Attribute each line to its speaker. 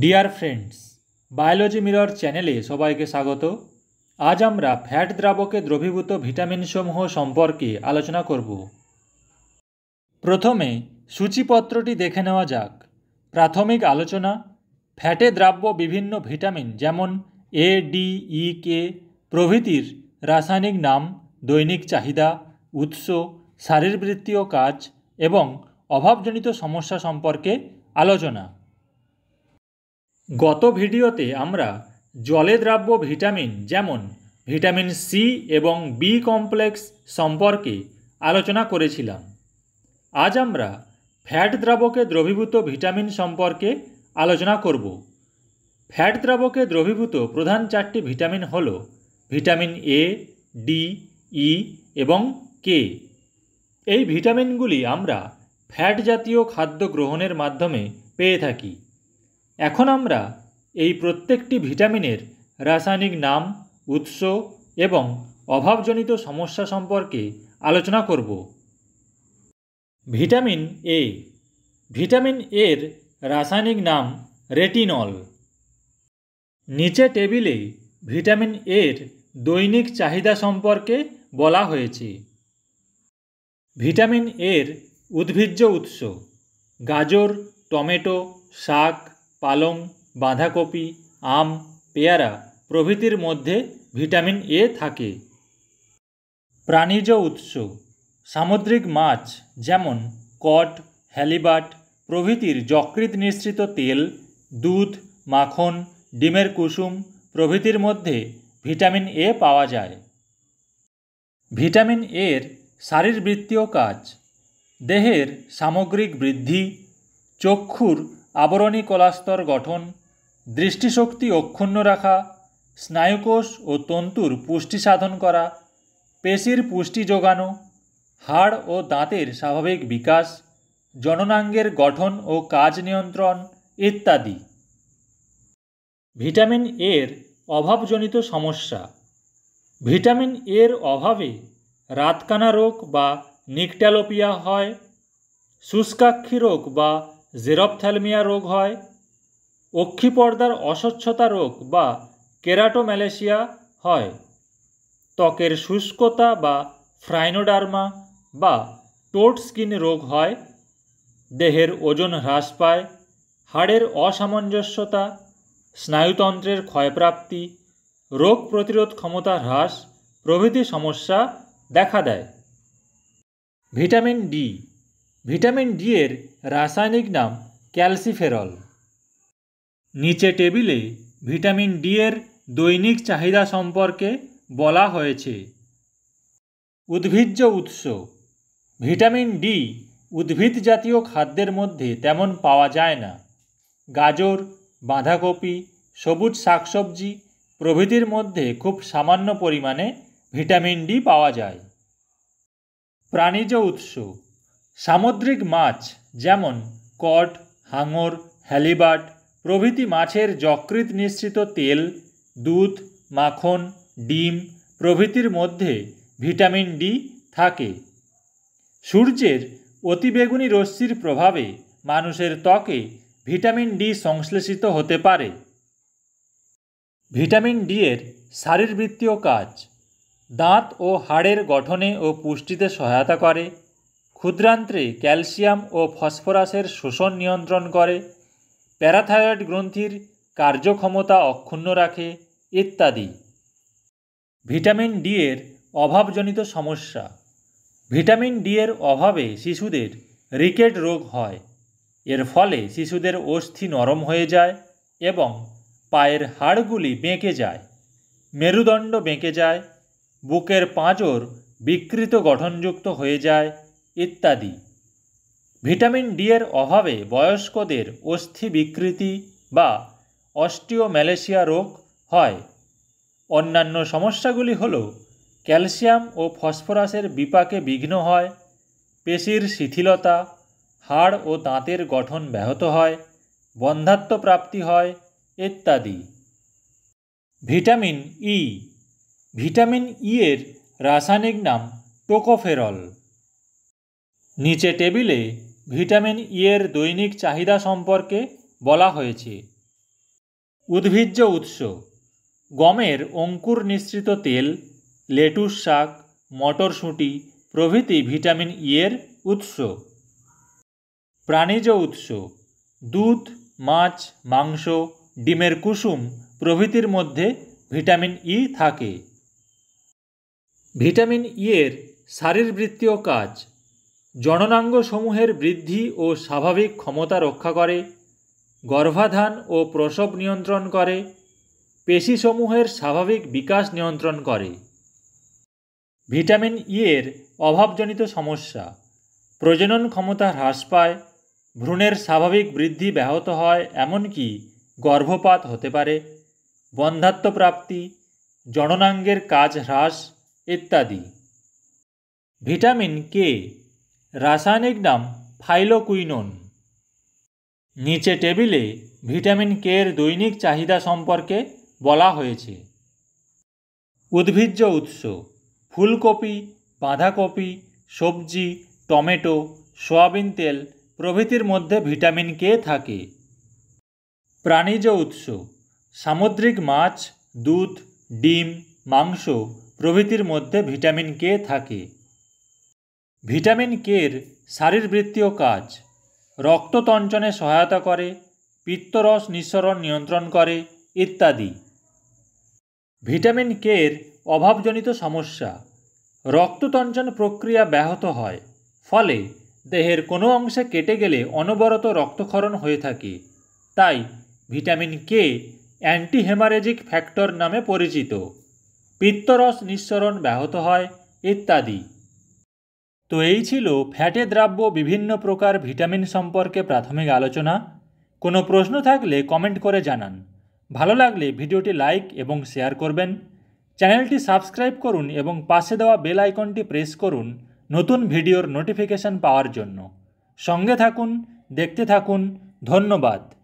Speaker 1: dear friends biology mirror চ্যানেলে সবাইকে স্বাগত আজ আমরা ফ্যাট দ্রাবকে দ্রবীভূত ভিটামিন সমূহ সম্পর্কে আলোচনা করব প্রথমে সূচিপত্রটি দেখে নেওয়া যাক প্রাথমিক আলোচনা ফ্যাটে দ্রাব্য বিভিন্ন ভিটামিন যেমন এ ডি ই কে প্রভৃতির রাসায়নিক নাম দৈনিক চাহিদা উৎস শারীরবৃত্তীয় কাজ এবং অভাবজনিত সমস্যা সম্পর্কে আলোচনা গত ভিডিওতে আমরা জলে দ্রাব্য ভিটামিন যেমন ভিটামিন সি এবং বি কমপ্লেক্স সম্পর্কে আলোচনা করেছিলাম আজ আমরা ফ্যাট দ্রাবকে দ্রবীভূত ভিটামিন সম্পর্কে আলোচনা করব ফ্যাট দ্রাবকে দ্রবীভূত প্রধান চারটি ভিটামিন হল ভিটামিন এ ডি ই এবং কে এই ভিটামিনগুলি আমরা ফ্যাট জাতীয় খাদ্য গ্রহণের মাধ্যমে পেয়ে থাকি এখন আমরা এই প্রত্যেকটি ভিটামিনের রাসায়নিক নাম উৎস এবং অভাবজনিত সমস্যা সম্পর্কে আলোচনা করব ভিটামিন এ ভিটামিন এর রাসায়নিক নাম রেটিনল নিচে টেবিলে ভিটামিন এর দৈনিক চাহিদা সম্পর্কে বলা হয়েছে ভিটামিন এর উদ্ভিজ্জ উৎস গাজর টমেটো শাক পালং বাঁধাকপি আম পেয়ারা প্রভৃতির মধ্যে ভিটামিন এ থাকে প্রাণীজ উৎস সামুদ্রিক মাছ যেমন কট হ্যালিবাট প্রভৃতির যকৃত নিঃসৃত তেল দুধ মাখন ডিমের কুসুম প্রভৃতির মধ্যে ভিটামিন এ পাওয়া যায় ভিটামিন এর শারীরবৃত্তীয় কাজ দেহের সামগ্রিক বৃদ্ধি চক্ষুর আবরণী কলাস্তর গঠন দৃষ্টিশক্তি অক্ষুণ্ণ রাখা স্নায়ুকোষ ও তন্তুর পুষ্টি সাধন করা পেশির পুষ্টি যোগানো হাড় ও দাঁতের স্বাভাবিক বিকাশ জননাঙ্গের গঠন ও কাজ নিয়ন্ত্রণ ইত্যাদি ভিটামিন এর অভাবজনিত সমস্যা ভিটামিন এর অভাবে রাতকানা রোগ বা নিকটালোপিয়া হয় শুষ্কাক্ষী রোগ বা জেরপথ্যালমিয়া রোগ হয় অক্ষিপর্দার অস্বচ্ছতা রোগ বা কেরাটোম্যালেশিয়া হয় ত্বকের শুষ্কতা বা ফ্রাইনোডার্মা বা টোট স্কিন রোগ হয় দেহের ওজন হ্রাস পায় হাড়ের অসামঞ্জস্যতা স্নায়ুতন্ত্রের ক্ষয়প্রাপ্তি রোগ প্রতিরোধ ক্ষমতা হ্রাস প্রভৃতি সমস্যা দেখা দেয় ভিটামিন ডি ভিটামিন ডি এর রাসায়নিক নাম ক্যালসিফেরল নিচে টেবিলে ভিটামিন ডি এর দৈনিক চাহিদা সম্পর্কে বলা হয়েছে উদ্ভিজ্জ উৎস ভিটামিন ডি উদ্ভিদ জাতীয় খাদ্যের মধ্যে তেমন পাওয়া যায় না গাজর বাঁধাকপি সবুজ শাকসবজি প্রভৃতির মধ্যে খুব সামান্য পরিমাণে ভিটামিন ডি পাওয়া যায় প্রাণীজ উৎস সামুদ্রিক মাছ যেমন কট হাঙর হ্যালিবাট প্রভৃতি মাছের যকৃৎ নিঃসৃত তেল দুধ মাখন ডিম প্রভৃতির মধ্যে ভিটামিন ডি থাকে সূর্যের অতিবেগুনি রশ্মির প্রভাবে মানুষের ত্বকে ভিটামিন ডি সংশ্লেষিত হতে পারে ভিটামিন ডি এর শারীরবৃত্তীয় কাজ দাঁত ও হাড়ের গঠনে ও পুষ্টিতে সহায়তা করে ক্ষুদ্রান্ত্রে ক্যালসিয়াম ও ফসফরাসের শোষণ নিয়ন্ত্রণ করে প্যারাথায়রয়েড গ্রন্থির কার্যক্ষমতা অক্ষুণ্ণ রাখে ইত্যাদি ভিটামিন ডি এর অভাবজনিত সমস্যা ভিটামিন ডি এর অভাবে শিশুদের রিকেট রোগ হয় এর ফলে শিশুদের অস্থি নরম হয়ে যায় এবং পায়ের হাড়গুলি বেঁকে যায় মেরুদণ্ড বেঁকে যায় বুকের পাঁজর বিকৃত গঠনযুক্ত হয়ে যায় ইত্যাদি ভিটামিন ডি এর অভাবে বয়স্কদের অস্থি বিকৃতি বা অস্টিওম্যালেশিয়া রোগ হয় অন্যান্য সমস্যাগুলি হল ক্যালসিয়াম ও ফসফরাসের বিপাকে বিঘ্ন হয় পেশির শিথিলতা হাড় ও দাঁতের গঠন ব্যাহত হয় বন্ধাত্ম প্রাপ্তি হয় ইত্যাদি ভিটামিন ই ভিটামিন ই এর রাসায়নিক নাম টোকোফেরল নিচে টেবিলে ভিটামিন ই e এর দৈনিক চাহিদা সম্পর্কে বলা হয়েছে উদ্ভিজ্জ উৎস গমের অঙ্কুর নিঃসৃত তেল লেটুস শাক মটরশুঁটি প্রভৃতি ভিটামিন ই e এর উৎস প্রাণীজ উৎস দুধ মাছ মাংস ডিমের কুসুম প্রভৃতির মধ্যে ভিটামিন ই e থাকে ভিটামিন ই এর শারীরবৃত্তীয় কাজ জননাঙ্গসমূহের বৃদ্ধি ও স্বাভাবিক ক্ষমতা রক্ষা করে গর্ভাধান ও প্রসব নিয়ন্ত্রণ করে পেশিসমূহের স্বাভাবিক বিকাশ নিয়ন্ত্রণ করে ভিটামিন ই e এর অভাবজনিত সমস্যা প্রজনন ক্ষমতা হ্রাস পায় ভ্রূণের স্বাভাবিক বৃদ্ধি ব্যাহত হয় এমনকি গর্ভপাত হতে পারে বন্ধাত্মপ্রাপ্তি জননাঙ্গের কাজ হ্রাস ইত্যাদি ভিটামিন কে রাসায়নিক নাম ফাইলোকুইনন নিচে টেবিলে ভিটামিন কে এর দৈনিক চাহিদা সম্পর্কে বলা হয়েছে উদ্ভিজ্জ উৎস ফুলকপি বাঁধাকপি সবজি টমেটো সয়াবিন তেল প্রভৃতির মধ্যে ভিটামিন কে থাকে প্রাণীজ উৎস সামুদ্রিক মাছ দুধ ডিম মাংস প্রভৃতির মধ্যে ভিটামিন কে থাকে ভিটামিন কের শারীরবৃত্তীয় কাজ রক্ততঞ্চনে সহায়তা করে পিত্তরস নিঃসরণ নিয়ন্ত্রণ করে ইত্যাদি ভিটামিন কের অভাবজনিত সমস্যা রক্ততঞ্চন প্রক্রিয়া ব্যাহত হয় ফলে দেহের কোনো অংশে কেটে গেলে অনবরত রক্তক্ষরণ হয়ে থাকে তাই ভিটামিন কে অ্যান্টিহেমারেজিক ফ্যাক্টর নামে পরিচিত পিত্তরস নিঃসরণ ব্যাহত হয় ইত্যাদি তো এই ছিল ফ্যাটে দ্রাব্য বিভিন্ন প্রকার ভিটামিন সম্পর্কে প্রাথমিক আলোচনা কোনো প্রশ্ন থাকলে কমেন্ট করে জানান ভালো লাগলে ভিডিওটি লাইক এবং শেয়ার করবেন চ্যানেলটি সাবস্ক্রাইব করুন এবং পাশে দেওয়া বেল আইকনটি প্রেস করুন নতুন ভিডিওর নোটিফিকেশন পাওয়ার জন্য সঙ্গে থাকুন দেখতে থাকুন ধন্যবাদ